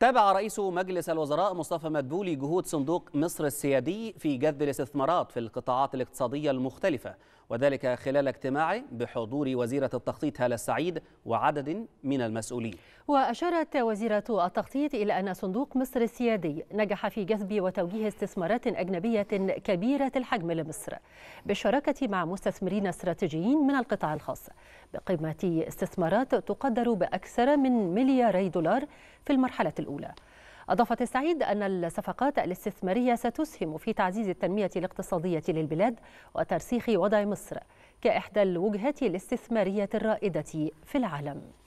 تابع رئيس مجلس الوزراء مصطفى مدبولي جهود صندوق مصر السيادي في جذب الاستثمارات في القطاعات الاقتصادية المختلفة وذلك خلال اجتماع بحضور وزيرة التخطيط هالة السعيد وعدد من المسؤولين وأشارت وزيرة التخطيط إلى أن صندوق مصر السيادي نجح في جذب وتوجيه استثمارات أجنبية كبيرة الحجم لمصر بالشراكة مع مستثمرين استراتيجيين من القطاع الخاص بقيمة استثمارات تقدر بأكثر من ملياري دولار في المرحلة الأولى أضافت السعيد أن الصفقات الاستثمارية ستسهم في تعزيز التنمية الاقتصادية للبلاد وترسيخ وضع مصر كإحدى الوجهات الاستثمارية الرائدة في العالم